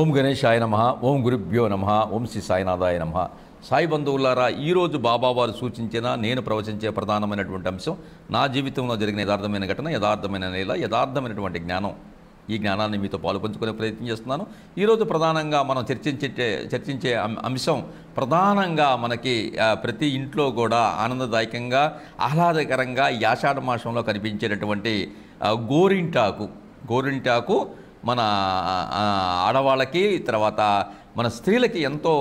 ఓం గణేశాయ నమ ఓం గురుభ్యో నమ ఓం శ్రీ సాయినాథాయ నమ సాయి బంధువులారా ఈరోజు వారు సూచించిన నేను ప్రవచించే ప్రధానమైనటువంటి అంశం నా జీవితంలో జరిగిన యథార్థమైన ఘటన యథార్థమైన నేల యథార్థమైనటువంటి జ్ఞానం ఈ జ్ఞానాన్ని మీతో పాలుపంచుకునే ప్రయత్నం చేస్తున్నాను ఈరోజు ప్రధానంగా మనం చర్చించే చర్చించే అంశం ప్రధానంగా మనకి ప్రతి ఇంట్లో కూడా ఆనందదాయకంగా ఆహ్లాదకరంగా యాషాఢ మాసంలో కనిపించేటటువంటి గోరింటాకు గోరింటాకు మన ఆడవాళ్ళకి తర్వాత మన స్త్రీలకి ఎంతో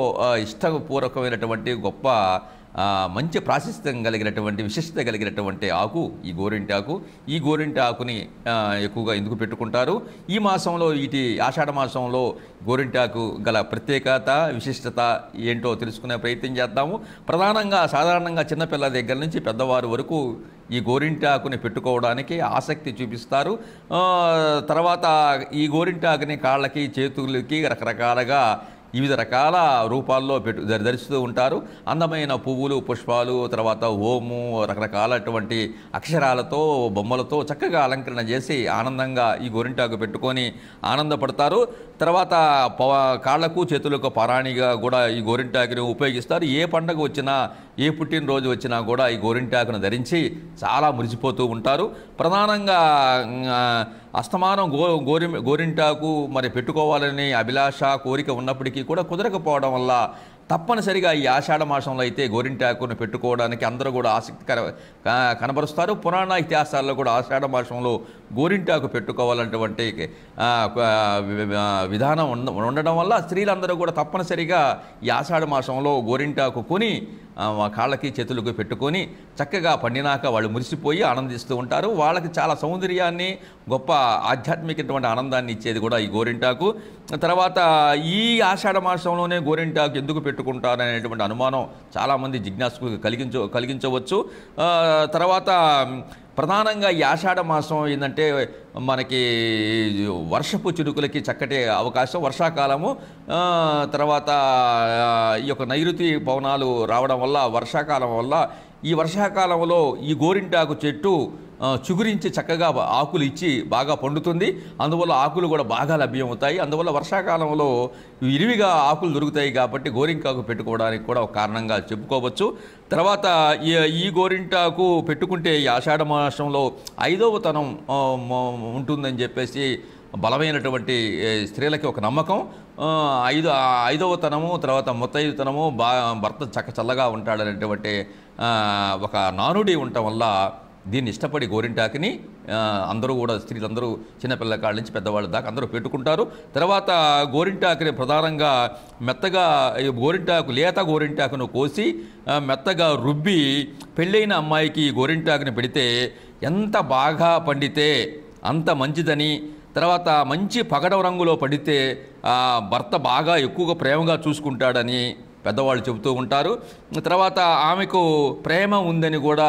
ఇష్టపూర్వకమైనటువంటి గొప్ప మంచి ప్రాశస్త్యం కలిగినటువంటి విశిష్టత కలిగినటువంటి ఆకు ఈ గోరింటి ఆకు ఈ గోరింటి ఆకుని ఎక్కువగా ఎందుకు పెట్టుకుంటారు ఈ మాసంలో వీటి ఆషాఢ మాసంలో గోరింటి ఆకు గల ప్రత్యేకత విశిష్టత ఏంటో తెలుసుకునే ప్రయత్నం చేద్దాము ప్రధానంగా సాధారణంగా చిన్నపిల్లల దగ్గర నుంచి పెద్దవారు వరకు ఈ గోరింటాకుని పెట్టుకోవడానికి ఆసక్తి చూపిస్తారు తర్వాత ఈ గోరింటాకుని కాళ్ళకి చేతులకి రకరకాలుగా వివిధ రకాల రూపాల్లో పెట్టు ధరిస్తూ ఉంటారు అందమైన పువ్వులు పుష్పాలు తర్వాత ఓము రకరకాలటువంటి అక్షరాలతో బొమ్మలతో చక్కగా అలంకరణ చేసి ఆనందంగా ఈ గోరింటాకు పెట్టుకొని ఆనందపడతారు తర్వాత కాళ్లకు చేతులకు పరాణిగా కూడా ఈ గోరింటాకుని ఉపయోగిస్తారు ఏ పండగ వచ్చినా ఏ పుట్టినరోజు వచ్చినా కూడా ఈ గోరింటాకును ధరించి చాలా మురిసిపోతూ ఉంటారు ప్రధానంగా అస్తమానం గో గోరి గోరింటాకు మరి పెట్టుకోవాలని అభిలాష కోరిక ఉన్నప్పటికీ కూడా కుదరకపోవడం వల్ల తప్పనిసరిగా ఈ ఆషాఢ మాసంలో అయితే గోరింటాకును పెట్టుకోవడానికి అందరూ కూడా ఆసక్తికర కనబరుస్తారు పురాణ ఇతిహాసాల్లో కూడా ఆషాఢ మాసంలో గోరింటాకు పెట్టుకోవాలన్నటువంటి విధానం ఉండడం వల్ల స్త్రీలందరూ కూడా తప్పనిసరిగా ఈ ఆషాఢ మాసంలో గోరింటాకు కొని కాళ్ళకి చేతులకు పెట్టుకొని చక్కగా పండినాక వాళ్ళు మురిసిపోయి ఆనందిస్తూ ఉంటారు వాళ్ళకి చాలా సౌందర్యాన్ని గొప్ప ఆధ్యాత్మికటువంటి ఆనందాన్ని ఇచ్చేది కూడా ఈ గోరింటాకు తర్వాత ఈ ఆషాఢ మాసంలోనే గోరింటాకు ఎందుకు అనేటువంటి అనుమానం చాలామంది జిజ్ఞాసకు కలిగించ కలిగించవచ్చు తర్వాత ప్రధానంగా ఈ ఆషాఢ మాసం ఏంటంటే మనకి వర్షపు చినుకులకి చక్కటి అవకాశం వర్షాకాలము తర్వాత ఈ యొక్క నైరుతి పవనాలు రావడం వల్ల వర్షాకాలం వల్ల ఈ వర్షాకాలంలో ఈ గోరింటాకు చెట్టు చిగురించి చక్కగా ఆకులు ఇచ్చి బాగా పండుతుంది అందువల్ల ఆకులు కూడా బాగా లభ్యమవుతాయి అందువల్ల వర్షాకాలంలో విరివిగా ఆకులు దొరుకుతాయి కాబట్టి గోరింకాకు పెట్టుకోవడానికి కూడా ఒక కారణంగా చెప్పుకోవచ్చు తర్వాత ఈ గోరింటాకు పెట్టుకుంటే ఈ ఆషాఢ మాసంలో ఐదవ తనం ఉంటుందని చెప్పేసి బలమైనటువంటి స్త్రీలకి ఒక నమ్మకం ఐదు ఐదవ తనము తర్వాత తనము బా భర్త చక్క చల్లగా ఉంటాడనేటువంటి ఒక నానుడి ఉండటం వల్ల దీన్ని ఇష్టపడి గోరింటాకిని అందరూ కూడా స్త్రీలందరూ చిన్నపిల్ల కాళ్ళ నుంచి పెద్దవాళ్ళ దాకా అందరూ పెట్టుకుంటారు తర్వాత గోరింటాకుని ప్రధానంగా మెత్తగా గోరింటాకు లేత గోరింటాకును కోసి మెత్తగా రుబ్బి పెళ్ళైన అమ్మాయికి గోరింటాకుని పెడితే ఎంత బాగా పండితే అంత మంచిదని తర్వాత మంచి పగడవ రంగులో పడితే భర్త బాగా ఎక్కువగా ప్రేమగా చూసుకుంటాడని పెద్దవాళ్ళు చెబుతూ ఉంటారు తర్వాత ఆమెకు ప్రేమ ఉందని కూడా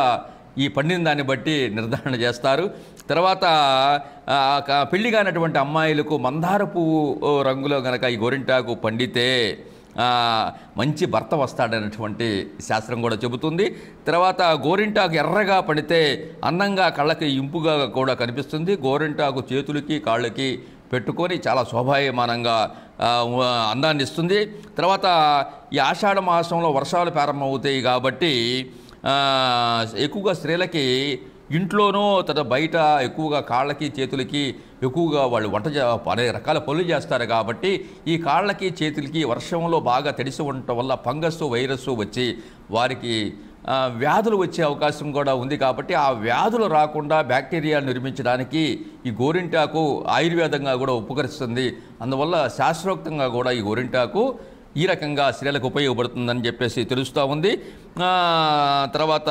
ఈ పండిన దాన్ని బట్టి నిర్ధారణ చేస్తారు తర్వాత పెళ్లి కానటువంటి అమ్మాయిలకు మందార పువ్వు రంగులో కనుక ఈ గోరింటాకు పండితే మంచి భర్త వస్తాడనేటువంటి శాస్త్రం కూడా చెబుతుంది తర్వాత గోరింటాకు ఎర్రగా పడితే అందంగా కళ్ళకి ఇంపుగా కూడా కనిపిస్తుంది గోరింటాకు చేతులకి కాళ్ళకి పెట్టుకొని చాలా శోభాయమానంగా అందాన్ని ఇస్తుంది తర్వాత ఈ ఆషాఢ మాసంలో వర్షాలు ప్రారంభమవుతాయి కాబట్టి ఎక్కువగా స్త్రీలకి ఇంట్లోనూ తర్వాత బయట ఎక్కువగా కాళ్ళకి చేతులకి ఎక్కువగా వాళ్ళు వంట అనేక రకాల పనులు చేస్తారు కాబట్టి ఈ కాళ్ళకి చేతులకి వర్షంలో బాగా తడిసి ఉండటం వల్ల ఫంగస్ వైరస్ వచ్చి వారికి వ్యాధులు వచ్చే అవకాశం కూడా ఉంది కాబట్టి ఆ వ్యాధులు రాకుండా బ్యాక్టీరియా నిర్మించడానికి ఈ గోరింటాకు ఆయుర్వేదంగా కూడా ఉపకరిస్తుంది అందువల్ల శాస్త్రోక్తంగా కూడా ఈ గోరింటాకు ఈ రకంగా స్త్రీలకు ఉపయోగపడుతుందని చెప్పేసి తెలుస్తూ ఉంది తర్వాత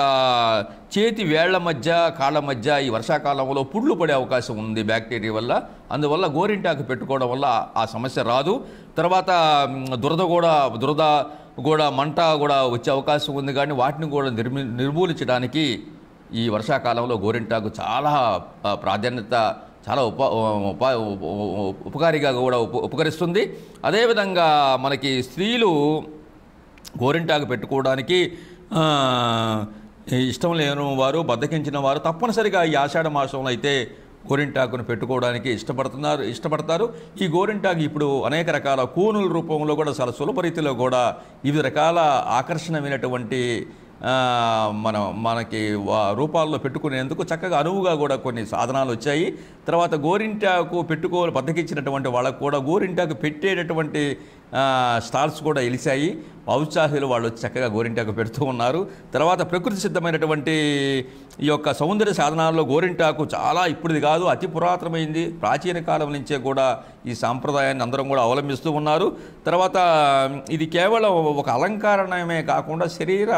చేతి వేళ్ల మధ్య కాళ్ళ మధ్య ఈ వర్షాకాలంలో పుళ్ళు పడే అవకాశం ఉంది బ్యాక్టీరియా వల్ల అందువల్ల గోరింటాకు పెట్టుకోవడం వల్ల ఆ సమస్య రాదు తర్వాత దురద కూడా దురద కూడా మంట కూడా వచ్చే అవకాశం ఉంది కానీ వాటిని కూడా నిర్మూలించడానికి ఈ వర్షాకాలంలో గోరింటాకు చాలా ప్రాధాన్యత చాలా ఉప ఉపా ఉపకారిగా కూడా ఉప ఉపకరిస్తుంది అదేవిధంగా మనకి స్త్రీలు గోరింటాకు పెట్టుకోవడానికి ఇష్టం లేని వారు బద్దకించిన వారు తప్పనిసరిగా ఈ ఆషాఢ మాసంలో అయితే గోరింటాకును పెట్టుకోవడానికి ఇష్టపడుతున్నారు ఇష్టపడతారు ఈ గోరింటాకు ఇప్పుడు అనేక రకాల కూనుల రూపంలో కూడా చాలా సులభ రీతిలో కూడా వివిధ రకాల ఆకర్షణమైనటువంటి మన మనకి రూపాల్లో పెట్టుకునేందుకు చక్కగా అనువుగా కూడా కొన్ని సాధనాలు వచ్చాయి తర్వాత గోరింటాకు పెట్టుకోవాలి బద్దకిచ్చినటువంటి వాళ్ళకు కూడా గోరింటాకు పెట్టేటటువంటి స్టాల్స్ కూడా ఎలిశాయి ఔత్సాహులు వాళ్ళు చక్కగా గోరింటాకు పెడుతూ ఉన్నారు తర్వాత ప్రకృతి సిద్ధమైనటువంటి ఈ యొక్క సౌందర్య సాధనాల్లో గోరింటాకు చాలా ఇప్పుడుది కాదు అతి పురాతనమైంది ప్రాచీన కాలం నుంచే కూడా ఈ సాంప్రదాయాన్ని అందరం కూడా అవలంబిస్తూ ఉన్నారు తర్వాత ఇది కేవలం ఒక అలంకారణమే కాకుండా శరీర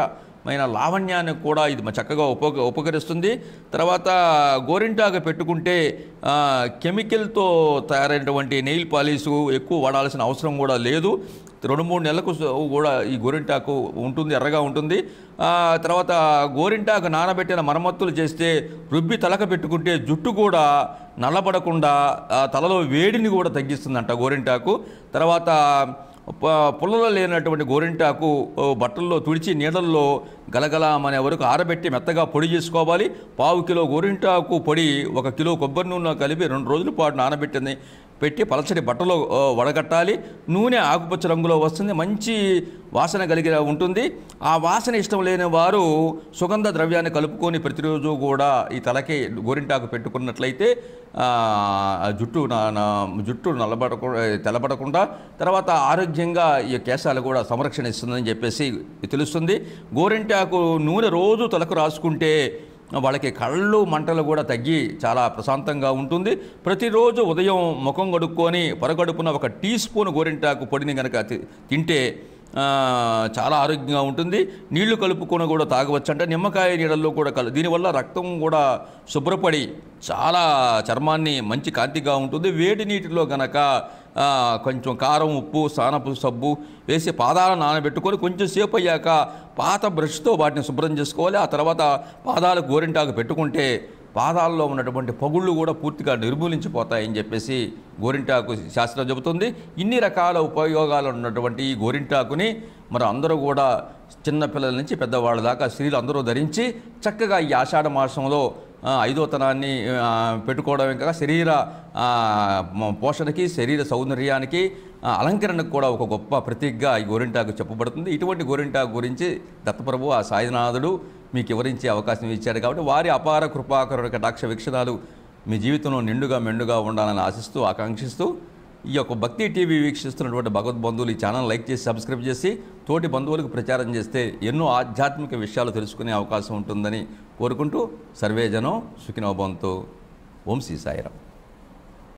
మైన లావణ్యాన్ని కూడా ఇది చక్కగా ఉపక ఉపకరిస్తుంది తర్వాత గోరింటాకు పెట్టుకుంటే కెమికల్తో తయారైనటువంటి నెయిల్ పాలిష్ ఎక్కువ వాడాల్సిన అవసరం కూడా లేదు రెండు మూడు నెలలకు కూడా ఈ గోరింటాకు ఉంటుంది ఎర్రగా ఉంటుంది తర్వాత గోరింటాకు నానబెట్టిన మరమ్మత్తులు చేస్తే రుబ్బి తలక పెట్టుకుంటే జుట్టు కూడా నల్లబడకుండా తలలో వేడిని కూడా తగ్గిస్తుందంట గోరింటాకు తర్వాత పుల్లలో లేనటువంటి గోరింటాకు బట్టల్లో తుడిచి నీడల్లో గలగలామనే వరకు ఆరబెట్టి మెత్తగా పొడి చేసుకోవాలి పావు కిలో గోరింటాకు పొడి ఒక కిలో కొబ్బరి నూనె కలిపి రెండు రోజుల పాటు నానబెట్టింది పెట్టి పలచడి బట్టలో వడగట్టాలి నూనె ఆకుపచ్చ రంగులో వస్తుంది మంచి వాసన కలిగి ఉంటుంది ఆ వాసన ఇష్టం లేని వారు సుగంధ ద్రవ్యాన్ని కలుపుకొని ప్రతిరోజు కూడా ఈ తలకి గోరింటాకు పెట్టుకున్నట్లయితే జుట్టు జుట్టు నలబడక తెల్లబడకుండా తర్వాత ఆరోగ్యంగా ఈ కేశాలు కూడా సంరక్షణ ఇస్తుందని చెప్పేసి తెలుస్తుంది గోరింటాకు నూనె రోజు తలకు రాసుకుంటే వాళ్ళకి కళ్ళు మంటలు కూడా తగ్గి చాలా ప్రశాంతంగా ఉంటుంది ప్రతిరోజు ఉదయం ముఖం కడుక్కొని పొరగడుపున ఒక టీ స్పూన్ గోరింటాకు పొడిని కనుక తింటే చాలా ఆరోగ్యంగా ఉంటుంది నీళ్లు కలుపుకొని కూడా తాగవచ్చు అంటే నిమ్మకాయ నీడల్లో కూడా కలు దీనివల్ల రక్తం కూడా శుభ్రపడి చాలా చర్మాన్ని మంచి కాంతిగా ఉంటుంది వేడి నీటిలో గనక కొంచెం కారం ఉప్పు సానపు సబ్బు వేసి పాదాలను నానబెట్టుకొని కొంచెం సేపు అయ్యాక పాత బ్రష్తో వాటిని శుభ్రం చేసుకోవాలి ఆ తర్వాత పాదాలు గోరింటాకు పెట్టుకుంటే పాదాల్లో ఉన్నటువంటి పగుళ్ళు కూడా పూర్తిగా నిర్మూలించిపోతాయని చెప్పేసి గోరింటాకు శాస్త్రం చెబుతుంది ఇన్ని రకాల ఉపయోగాలు ఉన్నటువంటి ఈ గోరింటాకుని మరి అందరూ కూడా చిన్నపిల్లల నుంచి పెద్దవాళ్ళ దాకా స్త్రీలు అందరూ ధరించి చక్కగా ఈ ఆషాఢ మాసంలో ఐదోతనాన్ని పెట్టుకోవడం ఇంకా శరీర పోషణకి శరీర సౌందర్యానికి అలంకరణకు కూడా ఒక గొప్ప ప్రతీకగా ఈ గోరింటాకు చెప్పబడుతుంది ఇటువంటి గోరింటాకు గురించి దత్తప్రభు ఆ సాయినాథుడు మీకు వివరించే అవకాశం ఇచ్చాడు కాబట్టి వారి అపార కృపాకరుడు కటాక్ష వీక్షణాలు మీ జీవితంలో నిండుగా మెండుగా ఉండాలని ఆశిస్తూ ఆకాంక్షిస్తూ ఈ యొక్క భక్తి టీవీ వీక్షిస్తున్నటువంటి భగవద్ బంధువులు ఈ ఛానల్ లైక్ చేసి సబ్స్క్రైబ్ చేసి తోటి బంధువులకు ప్రచారం చేస్తే ఎన్నో ఆధ్యాత్మిక విషయాలు తెలుసుకునే అవకాశం ఉంటుందని కోరుకుంటూ సర్వేజనం సుఖినోభవంతో ఓం శ్రీ సాయిరాం